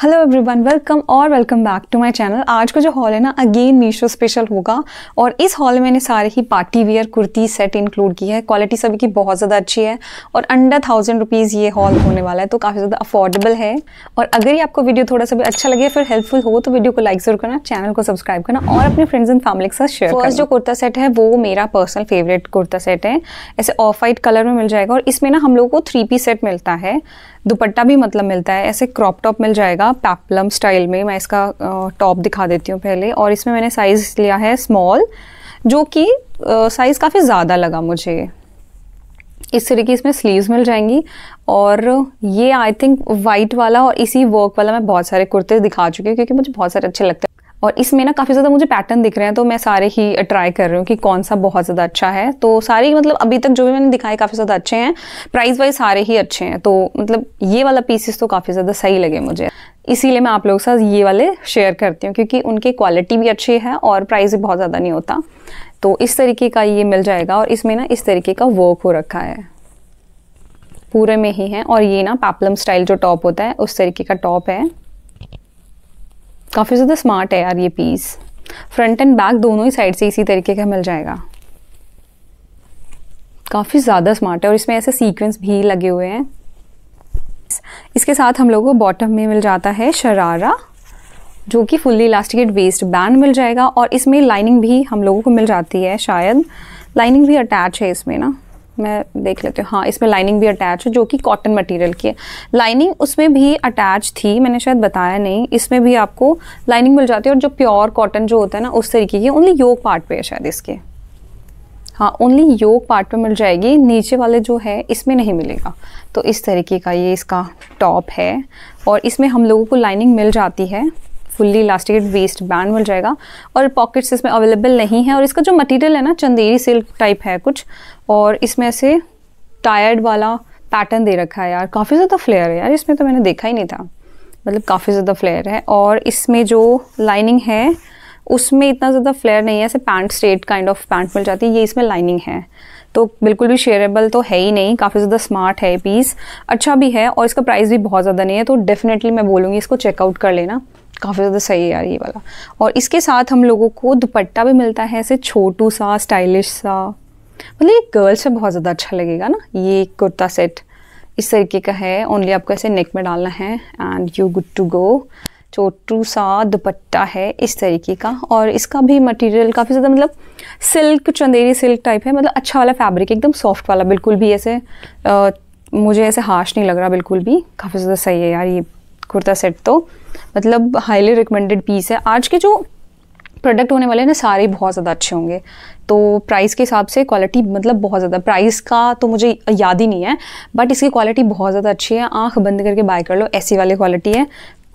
hello everyone welcome और welcome back to my channel आज का जो हॉल है ना अगेन मीशो स्पेशल होगा और इस हॉल में मैंने सारे ही party wear kurti set include की है क्वालिटी सभी की बहुत ज़्यादा अच्छी है और अंडर थाउजेंड रुपीज़ ये हॉल होने वाला है तो काफ़ी ज़्यादा अफोर्डेबल है और अगर ये आपको वीडियो थोड़ा सा भी अच्छा लगे फिर हेल्पफुल हो तो वीडियो को लाइक जरूर करना चैनल को सब्सक्राइब करना और अपने फ्रेंड्स एंड फैमिली के साथ शेयर फर्स्ट जो कुर्ता सेट है वो मेरा पर्सनल फेवरेट कुर्ता सेट है ऐसे ऑफ वाइट कलर में मिल जाएगा और इसमें ना हम लोग को थ्री पी सेट मिलता है दुपट्टा भी मतलब मिलता है ऐसे क्रॉप टॉप मिल जाएगा पैपलम स्टाइल में मैं इसका टॉप दिखा देती हूँ पहले और इसमें मैंने साइज़ लिया है स्मॉल जो कि साइज़ काफ़ी ज़्यादा लगा मुझे इस तरह की इसमें स्लीव्स मिल जाएंगी और ये आई थिंक वाइट वाला और इसी वर्क वाला मैं बहुत सारे कुर्ते दिखा चुकी हूँ क्योंकि मुझे बहुत सारे अच्छे लगते हैं और इसमें ना काफ़ी ज़्यादा मुझे पैटर्न दिख रहे हैं तो मैं सारे ही ट्राई uh, कर रही हूँ कि कौन सा बहुत ज़्यादा अच्छा है तो सारे मतलब अभी तक जो भी मैंने दिखाए काफ़ी ज़्यादा अच्छे हैं प्राइस वाइज सारे ही अच्छे हैं तो मतलब ये वाला पीसेस तो काफ़ी ज़्यादा सही लगे मुझे इसीलिए मैं आप लोगों के साथ ये वाले शेयर करती हूँ क्योंकि उनकी क्वालिटी भी अच्छी है और प्राइस भी बहुत ज़्यादा नहीं होता तो इस तरीके का ये मिल जाएगा और इसमें ना इस तरीके का वर्क हो रखा है पूरे में ही है और ये ना पैपलम स्टाइल जो टॉप होता है उस तरीके का टॉप है काफ़ी ज़्यादा स्मार्ट है यार ये पीस फ्रंट एंड बैक दोनों ही साइड से इसी तरीके का मिल जाएगा काफ़ी ज़्यादा स्मार्ट है और इसमें ऐसे सीक्वेंस भी लगे हुए हैं इसके साथ हम लोगों को बॉटम में मिल जाता है शरारा जो कि फुल्ली इलास्टिकेट वेस्ट बैंड मिल जाएगा और इसमें लाइनिंग भी हम लोगों को मिल जाती है शायद लाइनिंग भी अटैच है इसमें ना मैं देख लेती हूँ हाँ इसमें लाइनिंग भी अटैच है जो कि कॉटन मटेरियल की है लाइनिंग उसमें भी अटैच थी मैंने शायद बताया नहीं इसमें भी आपको लाइनिंग मिल जाती है और जो प्योर कॉटन जो होता है ना उस तरीके की ओनली योग पार्ट पे है शायद इसके हाँ ओनली योग पार्ट पे मिल जाएगी नीचे वाले जो है इसमें नहीं मिलेगा तो इस तरीके का ये इसका टॉप है और इसमें हम लोगों को लाइनिंग मिल जाती है फुल्ली इलास्टिकेट वेस्ट बैंड मिल जाएगा और पॉकेट्स इसमें अवेलेबल नहीं है और इसका जो मटेरियल है ना चंदेरी सिल्क टाइप है कुछ और इसमें ऐसे टायर्ड वाला पैटर्न दे रखा है यार काफ़ी ज़्यादा फ्लेयर है यार इसमें तो मैंने देखा ही नहीं था मतलब काफ़ी ज़्यादा फ्लेयर है और इसमें जो लाइनिंग है उसमें इतना ज़्यादा फ्लेयर नहीं है ऐसे pant straight kind of pant मिल जाती है ये इसमें लाइनिंग है तो बिल्कुल भी शेयरेबल तो है ही नहीं काफ़ी ज़्यादा स्मार्ट है पीस अच्छा भी है और इसका प्राइस भी बहुत ज़्यादा नहीं है तो डेफिनेटली मैं बोलूँगी इसको चेकआउट कर लेना काफ़ी ज़्यादा सही है यार ये वाला और इसके साथ हम लोगों को दुपट्टा भी मिलता है ऐसे छोटू सा स्टाइलिश सा मतलब ये गर्ल्स में बहुत ज़्यादा अच्छा लगेगा ना ये कुर्ता सेट इस तरीके का है ओनली आपको ऐसे नेक में डालना है and you good to go छोटू सा दुपट्टा है इस तरीके का और इसका भी मटेरियल काफ़ी ज़्यादा मतलब सिल्क चंदेरी सिल्क टाइप है मतलब अच्छा वाला फैब्रिक एकदम सॉफ्ट वाला बिल्कुल भी ऐसे आ, मुझे ऐसे हार्श नहीं लग रहा बिल्कुल भी काफ़ी ज़्यादा सही है यार ये कुर्ता सेट तो मतलब हाईली रिकमेंडेड पीस है आज के जो प्रोडक्ट होने वाले हैं ना सारे बहुत ज़्यादा अच्छे होंगे तो प्राइस के हिसाब से क्वालिटी मतलब बहुत ज़्यादा प्राइस का तो मुझे याद ही नहीं है बट इसकी क्वालिटी बहुत ज़्यादा अच्छी है आँख बंद करके बाय कर लो ऐसी वाली क्वालिटी है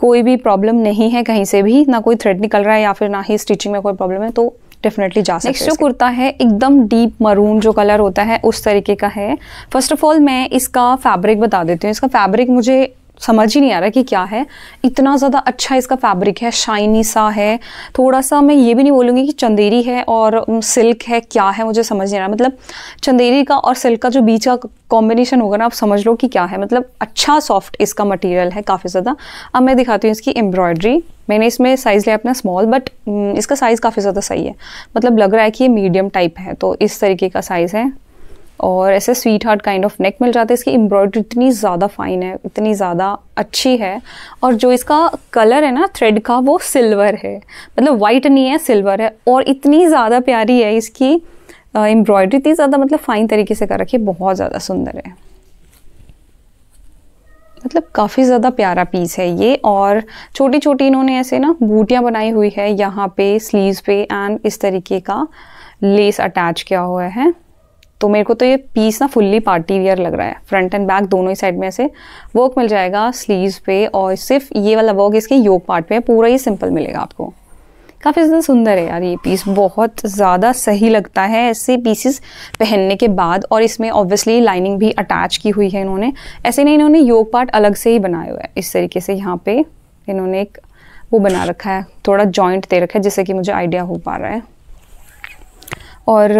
कोई भी प्रॉब्लम नहीं है कहीं से भी ना कोई थ्रेड निकल रहा है या फिर ना ही स्टिचिंग में कोई प्रॉब्लम है तो डेफिनेटली जा सकते नेक्स्ट जो कुर्ता है एकदम डीप मरून जो कलर होता है उस तरीके का है फर्स्ट ऑफ ऑल मैं इसका फैब्रिक बता देती हूँ इसका फैब्रिक मुझे समझ ही नहीं आ रहा कि क्या है इतना ज़्यादा अच्छा इसका फैब्रिक है शाइनी सा है थोड़ा सा मैं ये भी नहीं बोलूँगी कि चंदेरी है और सिल्क है क्या है मुझे समझ नहीं आ रहा मतलब चंदेरी का और सिल्क का जो बीच का कॉम्बिनेशन होगा ना आप समझ लो कि क्या है मतलब अच्छा सॉफ्ट इसका मटेरियल है काफ़ी ज़्यादा अब मैं दिखाती हूँ इसकी एम्ब्रॉयडरी मैंने इसमें साइज़ लिया अपना स्मॉल बट इसका साइज़ काफ़ी ज़्यादा सही है मतलब लग रहा है कि ये मीडियम टाइप है तो इस तरीके का साइज़ है और ऐसे sweetheart kind of neck मिल जाता है इसकी एम्ब्रॉयडरी इतनी ज़्यादा फाइन है इतनी ज़्यादा अच्छी है और जो इसका कलर है ना थ्रेड का वो सिल्वर है मतलब वाइट नहीं है सिल्वर है और इतनी ज़्यादा प्यारी है इसकी एम्ब्रॉयडरी इतनी ज़्यादा मतलब फ़ाइन तरीके से कर रखी है बहुत ज़्यादा सुंदर है मतलब काफ़ी ज़्यादा प्यारा पीस है ये और छोटी छोटी इन्होंने ऐसे ना बूटियाँ बनाई हुई है यहाँ पे स्लीव्स पे एंड इस तरीके का लेस अटैच किया हुआ है तो मेरे को तो ये पीस ना फुल्ली पार्टी वियर लग रहा है फ्रंट एंड बैक दोनों ही साइड में ऐसे वर्क मिल जाएगा स्लीव पे और सिर्फ ये वाला वर्क इसके योग पार्ट पे पूरा ही सिंपल मिलेगा आपको काफ़ी ज़्यादा सुंदर है यार ये पीस बहुत ज़्यादा सही लगता है ऐसे पीसेस पहनने के बाद और इसमें ऑब्वियसली लाइनिंग भी अटैच की हुई है इन्होंने ऐसे नहीं इन्होंने योग पार्ट अलग से ही बनाया हुआ है इस तरीके से यहाँ पे इन्होंने एक वो बना रखा है थोड़ा जॉइंट दे रखा है जिससे कि मुझे आइडिया हो पा रहा है और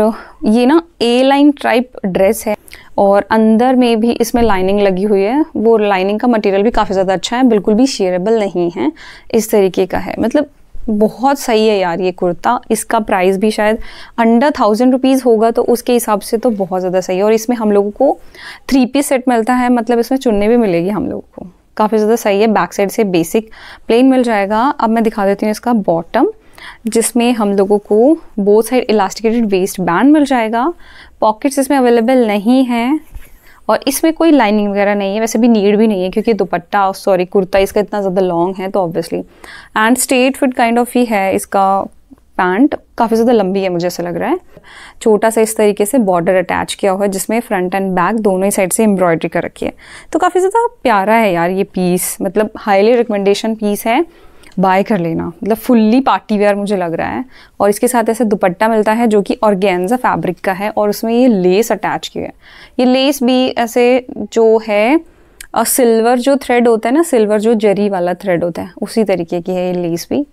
ये ना ए लाइन टाइप ड्रेस है और अंदर में भी इसमें लाइनिंग लगी हुई है वो लाइनिंग का मटेरियल भी काफ़ी ज़्यादा अच्छा है बिल्कुल भी शेयरेबल नहीं है इस तरीके का है मतलब बहुत सही है यार ये कुर्ता इसका प्राइस भी शायद अंडर थाउजेंड रुपीज़ होगा तो उसके हिसाब से तो बहुत ज़्यादा सही है और इसमें हम लोगों को थ्री पीस सेट मिलता है मतलब इसमें चुनने भी मिलेगी हम लोगों को काफ़ी ज़्यादा सही है बैक साइड से बेसिक प्लेन मिल जाएगा अब मैं दिखा देती हूँ इसका बॉटम जिसमें हम लोगों को both side elasticated waist band मिल जाएगा पॉकेट्स इसमें अवेलेबल नहीं हैं और इसमें कोई लाइनिंग वगैरह नहीं है वैसे भी नीड भी नहीं है क्योंकि दुपट्टा सॉरी कुर्ता इसका इतना ज़्यादा लॉन्ग है तो obviously and straight fit kind of ही है इसका पैंट काफ़ी ज़्यादा लंबी है मुझे ऐसा लग रहा है छोटा सा इस तरीके से बॉर्डर अटैच किया हुआ है जिसमें फ्रंट एंड बैक दोनों ही साइड से एम्ब्रॉयडरी कर रखी है तो काफ़ी ज़्यादा प्यारा है यार ये पीस मतलब हाईली रिकमेंडेशन पीस है बाय कर लेना मतलब फुल्ली पार्टी वेयर मुझे लग रहा है और इसके साथ ऐसे दुपट्टा मिलता है जो कि ऑर्गेन्जा फैब्रिक का है और उसमें ये लेस अटैच किया है ये लेस भी ऐसे जो है और सिल्वर जो थ्रेड होता है ना सिल्वर जो जरी वाला थ्रेड होता है उसी तरीके की है ये लेस भी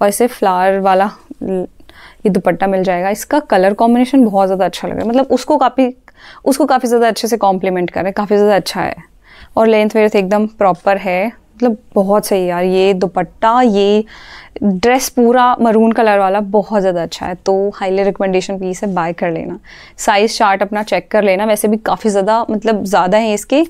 और ऐसे फ्लावर वाला ये दुपट्टा मिल जाएगा इसका कलर कॉम्बिनेशन बहुत ज़्यादा अच्छा लग रहा है मतलब उसको काफ़ी उसको काफ़ी ज़्यादा अच्छे से कॉम्प्लीमेंट कर रहे हैं काफ़ी ज़्यादा अच्छा है और लेंथ वेथ तो एकदम प्रॉपर है मतलब बहुत सही यार ये दुपट्टा ये ड्रेस पूरा मरून कलर वाला बहुत ज़्यादा अच्छा है तो हाईली रिकमेंडेशन पीस है बाय कर लेना साइज़ चार्ट अपना चेक कर लेना वैसे भी काफ़ी ज़्यादा मतलब ज़्यादा है इसके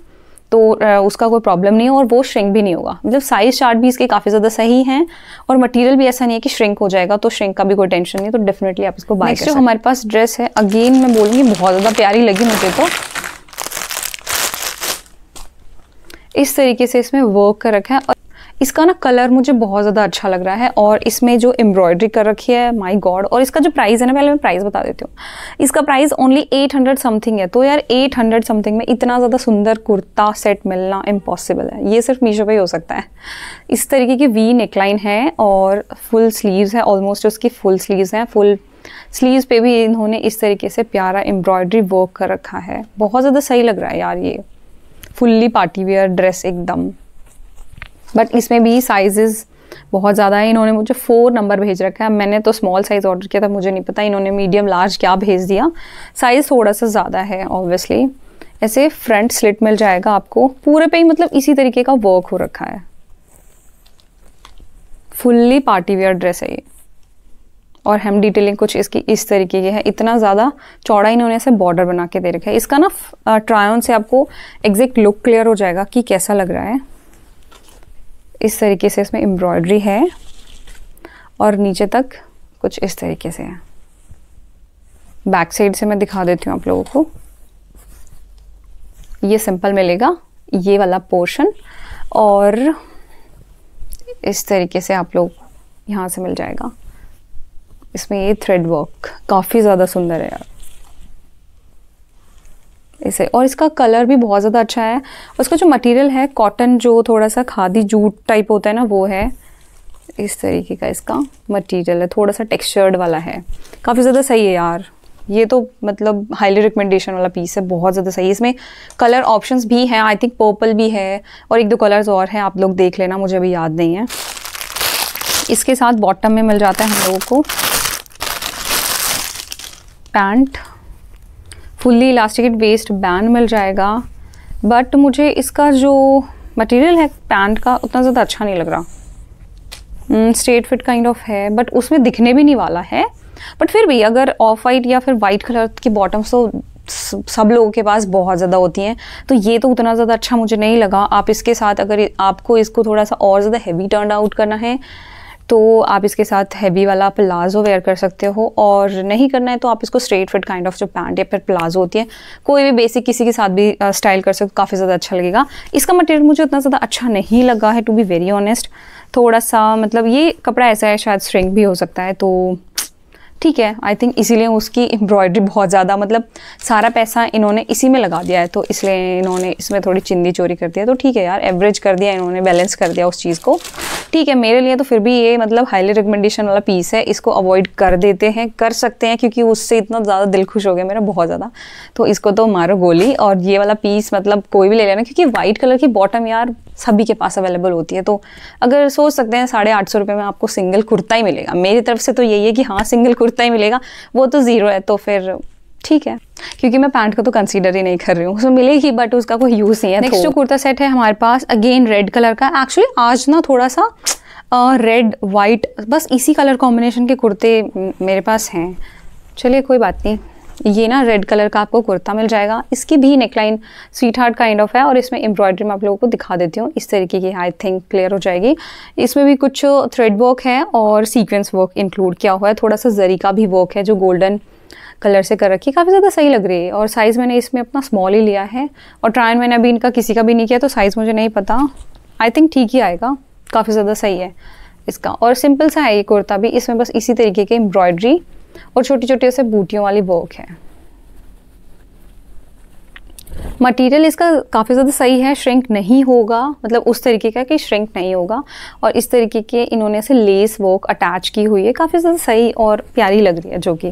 तो उसका कोई प्रॉब्लम नहीं है और वो श्रिंक भी नहीं होगा मतलब साइज़ चार्ट भी इसके काफ़ी ज़्यादा सही हैं और मटेरियल भी ऐसा नहीं है कि श्रिंक हो जाएगा तो श्रिंक का भी कोई टेंशन नहीं है तो डेफिनेटली आप इसको बाय नेक्स्ट हमारे पास ड्रेस है अगेन मैं बोलूँगी बहुत ज़्यादा प्यारी लगी मुझे तो इस तरीके से इसमें वर्क कर रखा है और इसका ना कलर मुझे बहुत ज़्यादा अच्छा लग रहा है और इसमें जो एम्ब्रॉयडरी कर रखी है माय गॉड और इसका जो प्राइस है ना पहले मैं प्राइस बता देती हूँ इसका प्राइस ओनली 800 समथिंग है तो यार 800 समथिंग में इतना ज़्यादा सुंदर कुर्ता सेट मिलना इम्पॉसिबल है ये सिर्फ मीशो पे ही हो सकता है इस तरीके की वी नेकलाइन है और फुल स्लीव है ऑलमोस्ट उसकी फुल स्लीव हैं फुल स्लीव्स पे भी इन्होंने इस तरीके से प्यारा एम्ब्रॉयडरी वर्क कर रखा है बहुत ज़्यादा सही लग रहा है यार ये फुल्ली पार्टी वेयर ड्रेस एकदम बट इसमें भी साइजेस बहुत ज़्यादा है इन्होंने मुझे फ़ोर नंबर भेज रखा है मैंने तो स्मॉल साइज़ ऑर्डर किया था मुझे नहीं पता इन्होंने मीडियम लार्ज क्या भेज दिया साइज़ थोड़ा सा ज़्यादा है ऑब्वियसली ऐसे फ्रंट स्लिट मिल जाएगा आपको पूरे पे ही मतलब इसी तरीके का वर्क हो रखा है फुल्ली पार्टी वेयर ड्रेस है ये और हेम डिटेलिंग कुछ इसकी इस तरीके की है इतना ज़्यादा चौड़ा इन्होंने ऐसे बॉर्डर बना के दे रखा है इसका ना ट्रायन से आपको एग्जैक्ट लुक क्लियर हो जाएगा कि कैसा लग रहा है इस तरीके से इसमें एम्ब्रॉयड्री है और नीचे तक कुछ इस तरीके से है बैक साइड से मैं दिखा देती हूँ आप लोगों को ये सिंपल मिलेगा ये वाला पोर्शन और इस तरीके से आप लोग यहाँ से मिल जाएगा इसमें ये थ्रेड वर्क काफ़ी ज़्यादा सुंदर है यार इसे और इसका कलर भी बहुत ज़्यादा अच्छा है उसका जो मटेरियल है कॉटन जो थोड़ा सा खादी जूट टाइप होता है ना वो है इस तरीके का इसका मटेरियल है थोड़ा सा टेक्सचर्ड वाला है काफ़ी ज़्यादा सही है यार ये तो मतलब हाईली रिकमेंडेशन वाला पीस है बहुत ज़्यादा सही है इसमें कलर ऑप्शंस भी हैं आई थिंक पर्पल भी है और एक दो कलर्स और हैं आप लोग देख लेना मुझे अभी याद नहीं है इसके साथ बॉटम में मिल जाता है हम लोगों को pant fully elasticate waist band मिल जाएगा बट मुझे इसका जो मटेरियल है पैंट का उतना ज़्यादा अच्छा नहीं लग रहा स्ट्रेट फिट काइंड ऑफ है बट उसमें दिखने भी नहीं वाला है बट फिर भी अगर ऑफ वाइट या फिर वाइट कलर की बॉटम्स तो सब लोगों के पास बहुत ज़्यादा होती हैं तो ये तो उतना ज़्यादा अच्छा मुझे नहीं लगा आप इसके साथ अगर आपको इसको थोड़ा सा और ज़्यादा हैवी टर्न आउट करना है तो आप इसके साथ हैवी वाला प्लाजो वेयर कर सकते हो और नहीं करना है तो आप इसको स्ट्रेट फिट काइंड ऑफ जो पैंट या फिर प्लाजो होती है कोई भी बेसिक किसी के साथ भी स्टाइल कर सकते हो काफ़ी ज़्यादा अच्छा लगेगा इसका मटेरियल मुझे उतना ज़्यादा अच्छा नहीं लगा है टू बी वेरी ऑनेस्ट थोड़ा सा मतलब ये कपड़ा ऐसा है शायद स्ट्रिंक भी हो सकता है तो ठीक है आई थिंक इसीलिए उसकी एम्ब्रॉयडरी बहुत ज़्यादा मतलब सारा पैसा इन्होंने इसी में लगा दिया है तो इसलिए इन्होंने इसमें थोड़ी चिंदी चोरी कर दिया तो ठीक है यार एवरेज कर दिया इन्होंने बैलेंस कर दिया उस चीज़ को ठीक है मेरे लिए तो फिर भी ये मतलब हाईली रिकमेंडेशन वाला पीस है इसको अवॉइड कर देते हैं कर सकते हैं क्योंकि उससे इतना ज़्यादा दिल खुश हो गया मेरा बहुत ज़्यादा तो इसको तो मारो गोली और ये वाला पीस मतलब कोई भी ले लेना क्योंकि वाइट कलर की बॉटम यार सभी के पास अवेलेबल होती है तो अगर सोच सकते हैं साढ़े आठ सौ रुपये में आपको सिंगल कुर्ता ही मिलेगा मेरी तरफ से तो यही है कि हाँ सिंगल कुर्ता कुर्ता ही मिलेगा वो तो ज़ीरो है तो फिर ठीक है क्योंकि मैं पैंट को तो कंसीडर ही नहीं कर रही हूँ सो मिलेगी बट उसका कोई यूज़ नहीं है नेक्स्ट जो तो- कुर्ता सेट है हमारे पास अगेन रेड कलर का एक्चुअली आज ना थोड़ा सा रेड वाइट बस इसी कलर कॉम्बिनेशन के कुर्ते मेरे पास हैं चलिए कोई बात नहीं ये ना रेड कलर का आपको कुर्ता मिल जाएगा इसकी भी neckline sweetheart kind of है और इसमें एम्ब्रॉयडरी मैं आप लोगों को दिखा देती हूँ इस तरीके की आई थिंक क्लियर हो जाएगी इसमें भी कुछ थ्रेड वर्क है और सीक्वेंस वर्क इंक्लूड किया हुआ है थोड़ा सा जरी का भी वर्क है जो गोल्डन कलर से कर रखी है काफ़ी ज़्यादा सही लग रही है और साइज़ मैंने इसमें अपना स्मॉल ही लिया है और ट्रायल मैंने अभी इनका किसी का भी नहीं किया तो साइज़ मुझे नहीं पता आई थिंक ठीक ही आएगा काफ़ी ज़्यादा सही है इसका और सिंपल सा है ये कुर्ता भी इसमें बस इसी तरीके की एम्ब्रॉयडरी और छोटी छोटी ऐसे बूटियों वाली वर्क है मटेरियल इसका काफ़ी ज़्यादा सही है श्रिंक नहीं होगा मतलब उस तरीके का कि श्रिंक नहीं होगा और इस तरीके के इन्होंने ऐसे लेस वर्क अटैच की हुई है काफ़ी ज़्यादा सही और प्यारी लग रही है जो कि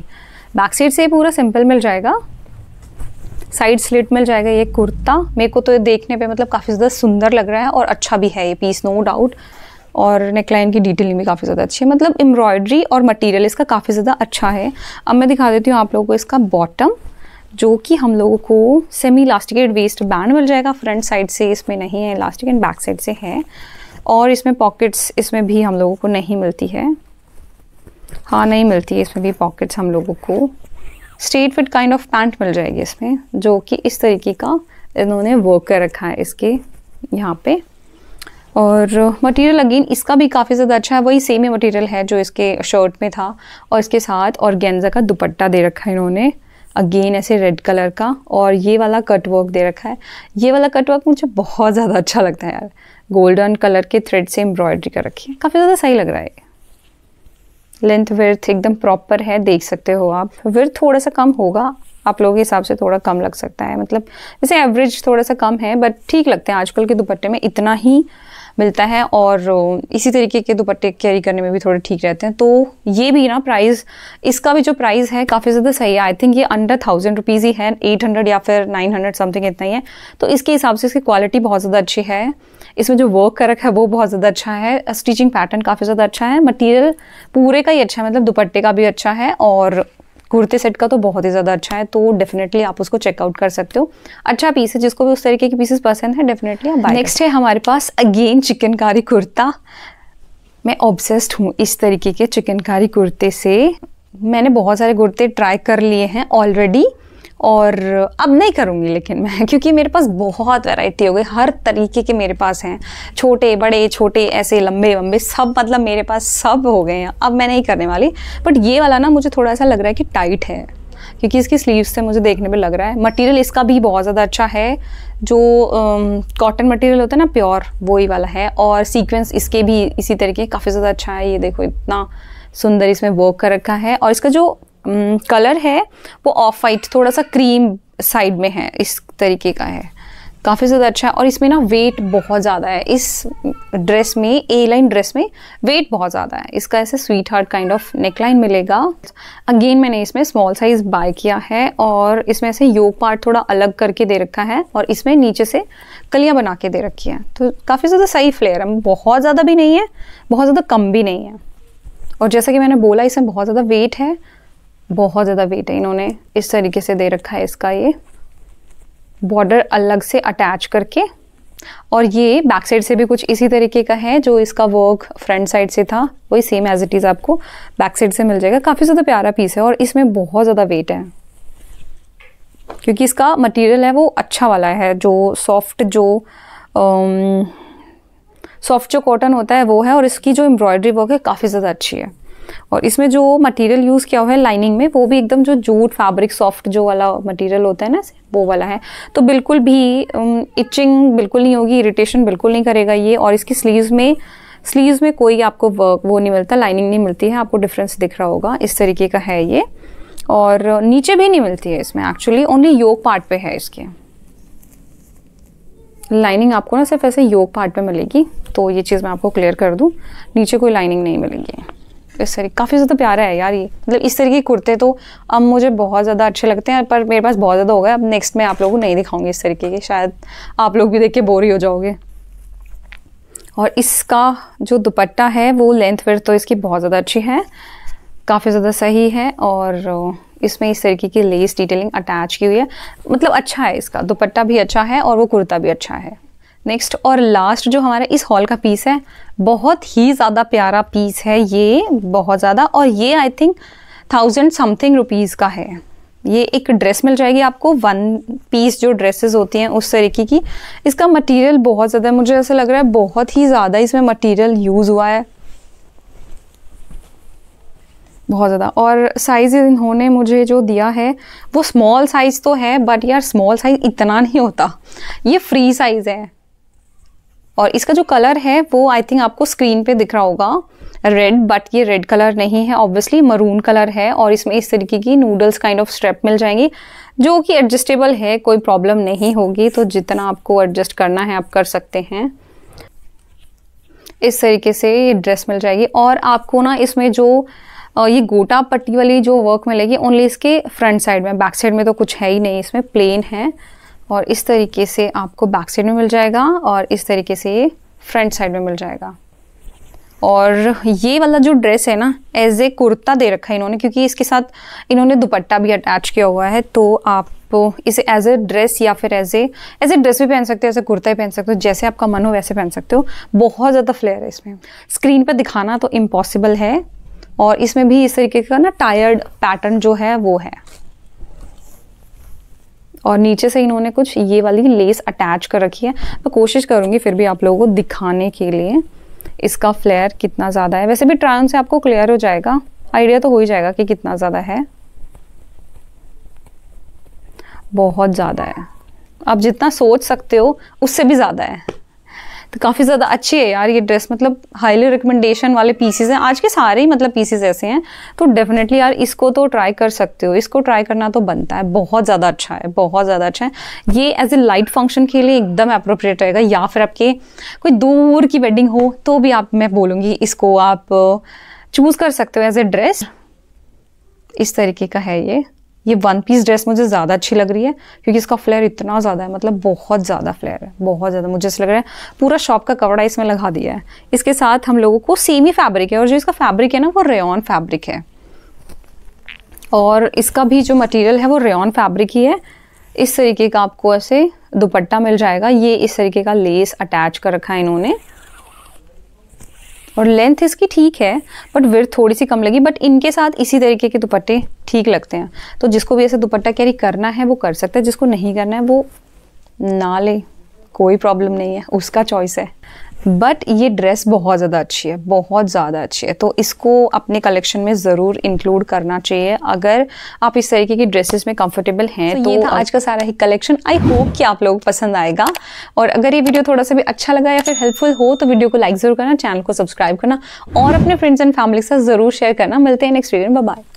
बैक साइड से पूरा सिंपल मिल जाएगा साइड स्लिट मिल जाएगा ये कुर्ता मेरे को तो ये देखने पे मतलब काफ़ी ज़्यादा सुंदर लग रहा है और अच्छा भी है ये पीस नो डाउट और नेकलाइन की डिटेलिंग भी काफ़ी ज़्यादा अच्छी है मतलब एम्ब्रॉयडरी और मटेरियल इसका काफ़ी ज़्यादा अच्छा है अब मैं दिखा देती हूँ आप लोगों को इसका बॉटम जो कि हम लोगों को सेमी इलास्टिकेट वेस्ट बैंड मिल जाएगा फ्रंट साइड से इसमें नहीं है इलास्टिक एंड बैक साइड से है और इसमें पॉकेट्स इसमें भी हम लोगों को नहीं मिलती है हाँ नहीं मिलती है इसमें भी पॉकेट्स हम लोगों को straight fit kind of pant मिल जाएगी इसमें जो कि इस तरीके का इन्होंने वर्क कर रखा है इसके यहाँ पे और मटेरियल अगेन इसका भी काफ़ी ज़्यादा अच्छा है वही सेम ही मटेरियल है जो इसके शर्ट में था और इसके साथ और गेंजा का दुपट्टा दे रखा है इन्होंने अगेन ऐसे रेड कलर का और ये वाला कटवर्क दे रखा है ये वाला कटवर्क मुझे बहुत ज़्यादा अच्छा लगता है यार गोल्डन कलर के थ्रेड से एम्ब्रॉयडरी कर रखी है काफ़ी ज़्यादा सही लग रहा है लेंथ विर्थ एकदम प्रॉपर है देख सकते हो आप विर्थ थोड़ा सा कम होगा आप लोगों के हिसाब से थोड़ा कम लग सकता है मतलब जैसे एवरेज थोड़ा सा कम है बट ठीक लगते हैं आजकल के दुपट्टे में इतना ही मिलता है और इसी तरीके के दुपट्टे कैरी करने में भी थोड़े ठीक रहते हैं तो ये भी ना प्राइस इसका भी जो प्राइस है काफ़ी ज़्यादा सही है आई थिंक ये अंडर थाउजेंड रुपीज़ ही है एट हंड्रेड या फिर नाइन हंड्रेड समथिंग इतना ही है तो इसके हिसाब से इसकी क्वालिटी बहुत ज़्यादा अच्छी है इसमें जो वर्क का रखा है वो बहुत ज़्यादा अच्छा है स्टिचिंग पैटर्न काफ़ी ज़्यादा अच्छा है मटीरियल पूरे का ही अच्छा है मतलब दुपट्टे का भी अच्छा है और कुर्ते सेट का तो बहुत ही ज़्यादा अच्छा है तो डेफिनेटली आप उसको चेकआउट कर सकते हो अच्छा पीस है जिसको भी उस तरीके के पीसेस पसंद है डेफिनेटली आप नेक्स्ट है हमारे पास अगेन चिकनकारी कुर्ता मैं ऑब्सेस्ड हूँ इस तरीके के चिकनकारी कुर्ते से मैंने बहुत सारे कुर्ते ट्राई कर लिए हैं ऑलरेडी और अब नहीं करूँगी लेकिन मैं क्योंकि मेरे पास बहुत वैरायटी हो गई हर तरीके के मेरे पास हैं छोटे बड़े छोटे ऐसे लंबे वंबे सब मतलब मेरे पास सब हो गए हैं अब मैं नहीं करने वाली बट ये वाला ना मुझे थोड़ा सा लग रहा है कि टाइट है क्योंकि इसकी स्लीव्स से मुझे देखने में लग रहा है मटेरियल इसका भी बहुत ज़्यादा अच्छा है जो कॉटन मटेरियल होता है ना प्योर वो ही वाला है और सीक्वेंस इसके भी इसी तरीके काफ़ी ज़्यादा अच्छा है ये देखो इतना सुंदर इसमें वर्क कर रखा है और इसका जो कलर हम्म, है वो ऑफ वाइट थोड़ा सा क्रीम साइड में है इस तरीके का है काफ़ी ज़्यादा अच्छा है और इसमें ना वेट बहुत ज़्यादा है इस ड्रेस में ए लाइन ड्रेस में वेट बहुत ज़्यादा है इसका ऐसे sweetheart kind of neck line मिलेगा अगेन मैंने इसमें स्मॉल साइज़ बाय किया है और इसमें ऐसे योग पार्ट थोड़ा अलग करके दे रखा है और इसमें नीचे से कलियाँ बना के दे रखी है तो काफ़ी ज़्यादा सही फ्लेयर है बहुत ज़्यादा भी नहीं है बहुत ज़्यादा कम भी नहीं है और जैसा कि मैंने बोला इसमें बहुत ज़्यादा वेट है बहुत ज़्यादा वेट है इन्होंने इस तरीके से दे रखा है इसका ये बॉर्डर अलग से अटैच करके और ये बैक साइड से भी कुछ इसी तरीके का है जो इसका वर्क फ्रंट साइड से था वही सेम एज इट इज़ आपको बैक साइड से मिल जाएगा काफ़ी ज़्यादा प्यारा पीस है और इसमें बहुत ज़्यादा वेट है क्योंकि इसका मटेरियल है वो अच्छा वाला है जो सॉफ्ट जो सॉफ्ट um, जो कॉटन होता है वो है और इसकी जो एम्ब्रॉयडरी वर्क है काफ़ी ज़्यादा अच्छी है और इसमें जो मटेरियल यूज़ किया हुआ है लाइनिंग में वो भी एकदम जो जूट फैब्रिक सॉफ्ट जो वाला मटेरियल होता है ना वो वाला है तो बिल्कुल भी इचिंग um, बिल्कुल नहीं होगी इरिटेशन बिल्कुल नहीं करेगा ये और इसकी स्लीव्स में स्लीव्स में कोई आपको वर्क वो नहीं मिलता लाइनिंग नहीं मिलती है आपको डिफरेंस दिख रहा होगा इस तरीके का है ये और नीचे भी नहीं मिलती है इसमें एक्चुअली ओनली योग पार्ट पे है इसके लाइनिंग आपको ना सिर्फ ऐसे योग पार्ट पे मिलेगी तो ये चीज़ मैं आपको क्लियर कर दूँ नीचे कोई लाइनिंग नहीं मिलेगी इस तरीके काफ़ी ज़्यादा प्यारा है यार ये मतलब इस तरीके के कुर्ते तो अब मुझे बहुत ज़्यादा अच्छे लगते हैं पर मेरे पास बहुत ज़्यादा हो गया अब नेक्स्ट मैं आप लोगों को नहीं दिखाऊंगी इस तरीके के शायद आप लोग भी देख के बोर ही हो जाओगे और इसका जो दुपट्टा है वो लेंथ वर्थ तो इसकी बहुत ज़्यादा अच्छी है काफ़ी ज़्यादा सही है और इसमें इस तरीके की लेस डिटेलिंग अटैच की हुई है मतलब अच्छा है इसका दुपट्टा भी अच्छा है और वो कुर्ता भी अच्छा है नेक्स्ट और लास्ट जो हमारा इस हॉल का पीस है बहुत ही ज़्यादा प्यारा पीस है ये बहुत ज़्यादा और ये I think thousand something rupees का है ये एक ड्रेस मिल जाएगी आपको वन पीस जो ड्रेसेस होती हैं उस तरीके की इसका मटेरियल बहुत ज़्यादा मुझे ऐसा लग रहा है बहुत ही ज़्यादा इसमें मटेरियल यूज़ हुआ है बहुत ज़्यादा और साइज़ इन्होंने मुझे जो दिया है वो स्मॉल साइज़ तो है बट यार स्मॉल साइज़ इतना नहीं होता ये फ्री साइज़ है और इसका जो कलर है वो आई थिंक आपको स्क्रीन पे दिख रहा होगा रेड बट ये रेड कलर नहीं है ऑब्वियसली मरून कलर है और इसमें इस तरीके की नूडल्स काइंड ऑफ स्ट्रेप मिल जाएंगी जो कि एडजस्टेबल है कोई प्रॉब्लम नहीं होगी तो जितना आपको एडजस्ट करना है आप कर सकते हैं इस तरीके से ये ड्रेस मिल जाएगी और आपको ना इसमें जो ये गोटा पट्टी वाली जो वर्क मिलेगी ओनली इसके फ्रंट साइड में बैक साइड में तो कुछ है ही नहीं इसमें प्लेन है और इस तरीके से आपको बैक साइड में मिल जाएगा और इस तरीके से ये फ्रंट साइड में मिल जाएगा और ये वाला जो ड्रेस है ना एज ए कुर्ता दे रखा है इन्होंने क्योंकि इसके साथ इन्होंने दुपट्टा भी अटैच किया हुआ है तो आप इसे एज ए ड्रेस या फिर as a as a dress भी पहन सकते हो एज ए कुर्ता ही पहन सकते हो जैसे आपका मन हो वैसे पहन सकते हो बहुत ज़्यादा फ्लेयर है इसमें स्क्रीन पर दिखाना तो इम्पॉसिबल है और इसमें भी इस तरीके का ना टायर्ड पैटर्न जो है वो है और नीचे से इन्होंने कुछ ये वाली लेस अटैच कर रखी है तो कोशिश करूँगी फिर भी आप लोगों को दिखाने के लिए इसका फ्लेयर कितना ज़्यादा है वैसे भी ट्रायन से आपको क्लियर हो जाएगा आइडिया तो हो ही जाएगा कि कितना ज़्यादा है बहुत ज़्यादा है आप जितना सोच सकते हो उससे भी ज़्यादा है तो काफ़ी ज़्यादा अच्छी है यार ये ड्रेस मतलब हाईली रिकमेंडेशन वाले पीसीज हैं आज के सारे ही मतलब पीसीज ऐसे हैं तो डेफिनेटली यार इसको तो ट्राई कर सकते हो इसको ट्राई करना तो बनता है बहुत ज़्यादा अच्छा है बहुत ज़्यादा अच्छा है ये एज ए लाइट फंक्शन के लिए एकदम अप्रोप्रिएट रहेगा या फिर आपके कोई दूर की वेडिंग हो तो भी आप मैं बोलूँगी इसको आप चूज़ कर सकते हो एज ए ड्रेस इस तरीके का है ये ये वन पीस ड्रेस मुझे ज़्यादा अच्छी लग रही है क्योंकि इसका फ्लेयर इतना ज़्यादा है मतलब बहुत ज़्यादा फ्लेयर है बहुत ज़्यादा मुझे ऐसा लग रहा है पूरा शॉप का कवड़ा इसमें लगा दिया है इसके साथ हम लोगों को सेम ही फैब्रिक है और जो इसका फैब्रिक है ना वो रेन फैब्रिक है और इसका भी जो मटेरियल है वो रेन फैब्रिक ही है इस तरीके का आपको ऐसे दुपट्टा मिल जाएगा ये इस तरीके का लेस अटैच कर रखा है इन्होंने और लेंथ इसकी ठीक है बट विर्थ थोड़ी सी कम लगी बट इनके साथ इसी तरीके के दुपट्टे ठीक लगते हैं तो जिसको भी ऐसे दुपट्टा कैरी करना है वो कर सकता है जिसको नहीं करना है वो ना ले कोई प्रॉब्लम नहीं है उसका चॉइस है बट ये ड्रेस बहुत ज़्यादा अच्छी है बहुत ज़्यादा अच्छी है तो इसको अपने कलेक्शन में ज़रूर इंक्लूड करना चाहिए अगर आप इस तरीके की ड्रेसेस में कंफर्टेबल हैं तो, तो ये था आज का सारा ही कलेक्शन आई होप कि आप लोगों को पसंद आएगा और अगर ये वीडियो थोड़ा सा भी अच्छा लगा या फिर हेल्पफुल हो तो वीडियो को लाइक ज़रूर करना चैनल को सब्सक्राइब करना और अपने फ्रेंड्स एंड फैमिली के साथ ज़रूर शेयर करना मिलते हैं नेक्स्ट वीडियो में बाय